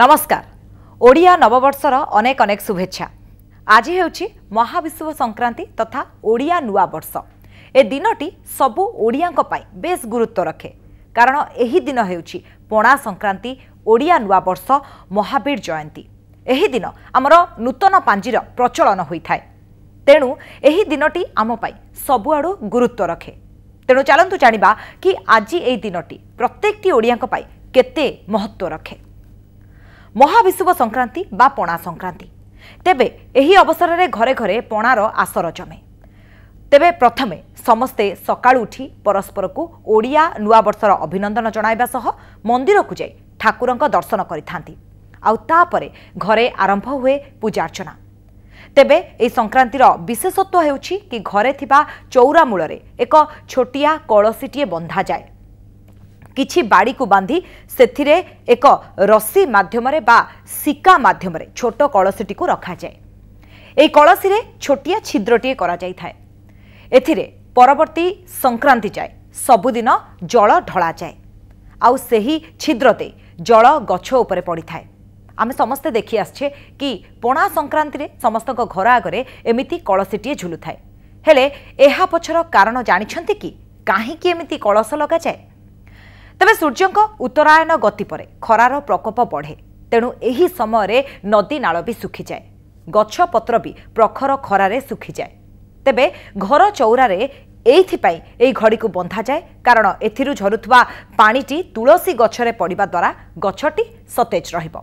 ନମସ୍କାର ଓଡ଼ିଆ ନବବର୍ଷର ଅନେକ ଅନେକ ଶୁଭେଚ୍ଛା ଆଜି ହେଉଛି ମହାବିଶୁଭ ସଂକ୍ରାନ୍ତି ତଥା ଓଡ଼ିଆ ନୂଆବର୍ଷ ଏ ଦିନଟି ସବୁ ଓଡ଼ିଆଙ୍କ ପାଇଁ ବେଶ୍ ଗୁରୁତ୍ୱ ରଖେ କାରଣ ଏହି ଦିନ ହେଉଛି ପଣା ସଂକ୍ରାନ୍ତି ଓଡ଼ିଆ ନୂଆବର୍ଷ ମହାବୀର ଜୟନ୍ତୀ ଏହି ଦିନ ଆମର ନୂତନ ପାଞ୍ଜିର ପ୍ରଚଳନ ହୋଇଥାଏ ତେଣୁ ଏହି ଦିନଟି ଆମ ପାଇଁ ସବୁଆଡ଼ୁ ଗୁରୁତ୍ୱ ରଖେ ତେଣୁ ଚାଲନ୍ତୁ ଜାଣିବା କି ଆଜି ଏହି ଦିନଟି ପ୍ରତ୍ୟେକଟି ଓଡ଼ିଆଙ୍କ ପାଇଁ କେତେ ମହତ୍ତ୍ୱ ରଖେ ମହାବିଷୁବ ସଂକ୍ରାନ୍ତି ବା ପଣା ସଂକ୍ରାନ୍ତି ତେବେ ଏହି ଅବସରରେ ଘରେ ଘରେ ପଣାର ଆସର ଜମେ ତେବେ ପ୍ରଥମେ ସମସ୍ତେ ସକାଳୁ ଉଠି ପରସ୍ପରକୁ ଓଡ଼ିଆ ନୂଆବର୍ଷର ଅଭିନନ୍ଦନ ଜଣାଇବା ସହ ମନ୍ଦିରକୁ ଯାଇ ଠାକୁରଙ୍କ ଦର୍ଶନ କରିଥାନ୍ତି ଆଉ ତାପରେ ଘରେ ଆରମ୍ଭ ହୁଏ ପୂଜାର୍ଚ୍ଚନା ତେବେ ଏହି ସଂକ୍ରାନ୍ତିର ବିଶେଷତ୍ୱ ହେଉଛି କି ଘରେ ଥିବା ଚଉରାମୂଳରେ ଏକ ଛୋଟିଆ କଳସୀଟିଏ ବନ୍ଧାଯାଏ କିଛି ବାଡ଼ିକୁ ବାନ୍ଧି ସେଥିରେ ଏକ ରସି ମାଧ୍ୟମରେ ବା ଶିକା ମାଧ୍ୟମରେ ଛୋଟ କଳସୀଟିକୁ ରଖାଯାଏ ଏହି କଳସୀରେ ଛୋଟିଆ ଛିଦ୍ରଟିଏ କରାଯାଇଥାଏ ଏଥିରେ ପରବର୍ତ୍ତୀ ସଂକ୍ରାନ୍ତି ଯାଏ ସବୁଦିନ ଜଳ ଢଳାଯାଏ ଆଉ ସେହି ଛିଦ୍ର ଦେଇ ଜଳ ଗଛ ଉପରେ ପଡ଼ିଥାଏ ଆମେ ସମସ୍ତେ ଦେଖି ଆସିଛେ କି ପଣା ସଂକ୍ରାନ୍ତିରେ ସମସ୍ତଙ୍କ ଘର ଆଗରେ ଏମିତି କଳସୀଟିଏ ଝୁଲୁଥାଏ ହେଲେ ଏହା ପଛର କାରଣ ଜାଣିଛନ୍ତି କି କାହିଁକି ଏମିତି କଳସ ଲଗାଯାଏ ତେବେ ସୂର୍ଯ୍ୟଙ୍କ ଉତ୍ତରାୟଣ ଗତି ପରେ ଖରାର ପ୍ରକୋପ ବଢ଼େ ତେଣୁ ଏହି ସମୟରେ ନଦୀ ନାଳ ବି ଶୁଖିଯାଏ ଗଛପତ୍ର ବି ପ୍ରଖର ଖରାରେ ଶୁଖିଯାଏ ତେବେ ଘର ଚଉରାରେ ଏଇଥିପାଇଁ ଏହି ଘଡ଼ିକୁ ବନ୍ଧାଯାଏ କାରଣ ଏଥିରୁ ଝରୁଥିବା ପାଣିଟି ତୁଳସୀ ଗଛରେ ପଡ଼ିବା ଦ୍ୱାରା ଗଛଟି ସତେଜ ରହିବ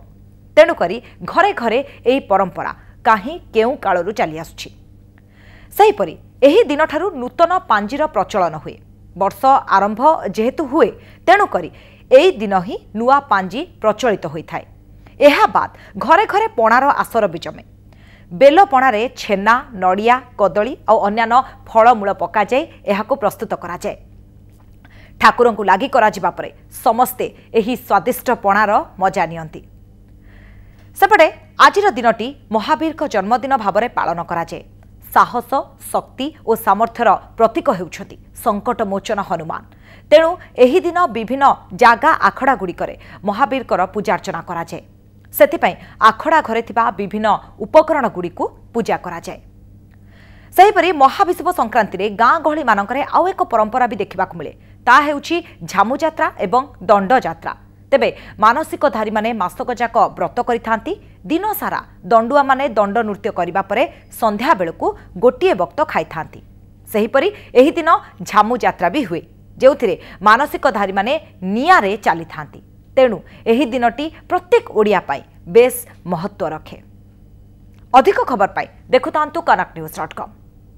ତେଣୁକରି ଘରେ ଘରେ ଏହି ପରମ୍ପରା କାହିଁ କେଉଁ କାଳରୁ ଚାଲିଆସୁଛି ସେହିପରି ଏହି ଦିନଠାରୁ ନୂତନ ପାଞ୍ଜିର ପ୍ରଚଳନ ହୁଏ ବର୍ଷ ଆରମ୍ଭ ଯେହେତୁ ହୁଏ ତେଣୁକରି ଏହି ଦିନ ହିଁ ନୂଆ ପାଞ୍ଜି ପ୍ରଚଳିତ ହୋଇଥାଏ ଏହା ବାଦ୍ ଘରେ ଘରେ ପଣାର ଆସର ବି ଜମେ ବେଲପଣାରେ ଛେନା ନଡ଼ିଆ କଦଳୀ ଆଉ ଅନ୍ୟାନ୍ୟ ଫଳମୂଳ ପକାଯାଇ ଏହାକୁ ପ୍ରସ୍ତୁତ କରାଯାଏ ଠାକୁରଙ୍କୁ ଲାଗି କରାଯିବା ପରେ ସମସ୍ତେ ଏହି ସ୍ୱାଦିଷ୍ଟ ପଣାର ମଜା ନିଅନ୍ତି ସେପଟେ ଆଜିର ଦିନଟି ମହାବୀରଙ୍କ ଜନ୍ମଦିନ ଭାବରେ ପାଳନ କରାଯାଏ ସାହସ ଶକ୍ତି ଓ ସାମର୍ଥ୍ୟର ପ୍ରତୀକ ହେଉଛନ୍ତି ସଙ୍କଟ ମୋଚନ ହନୁମାନ ତେଣୁ ଏହି ଦିନ ବିଭିନ୍ନ ଜାଗା ଆଖଡ଼ାଗୁଡ଼ିକରେ ମହାବୀରଙ୍କର ପୂଜାର୍ଚ୍ଚନା କରାଯାଏ ସେଥିପାଇଁ ଆଖଡ଼ା ଘରେ ଥିବା ବିଭିନ୍ନ ଉପକରଣଗୁଡ଼ିକୁ ପୂଜା କରାଯାଏ ସେହିପରି ମହାବିଷୁବ ସଂକ୍ରାନ୍ତିରେ ଗାଁ ଗହଳିମାନଙ୍କରେ ଆଉ ଏକ ପରମ୍ପରା ବି ଦେଖିବାକୁ ମିଳେ ତାହା ହେଉଛି ଝାମୁଯାତ୍ରା ଏବଂ ଦଣ୍ଡଯାତ୍ରା ତେବେ ମାନସିକଧାରୀମାନେ ମାସକଯାକ ବ୍ରତ କରିଥାନ୍ତି ଦିନସାରା ଦଣ୍ଡୁଆମାନେ ଦଣ୍ଡ ନୃତ୍ୟ କରିବା ପରେ ସନ୍ଧ୍ୟାବେଳକୁ ଗୋଟିଏ ବକ୍ତ ଖାଇଥାନ୍ତି ସେହିପରି ଏହି ଦିନ ଝାମୁଯାତ୍ରା ବି ହୁଏ ଯେଉଁଥିରେ ମାନସିକଧାରୀମାନେ ନିଆଁରେ ଚାଲିଥାନ୍ତି ତେଣୁ ଏହି ଦିନଟି ପ୍ରତ୍ୟେକ ଓଡ଼ିଆ ପାଇଁ ବେଶ୍ ମହତ୍ତ୍ୱ ରଖେ ଅଧିକ ଖବର ପାଇଁ ଦେଖୁଥାନ୍ତୁ କନକ ନ୍ୟୁଜ୍ ଡଟ୍ କମ୍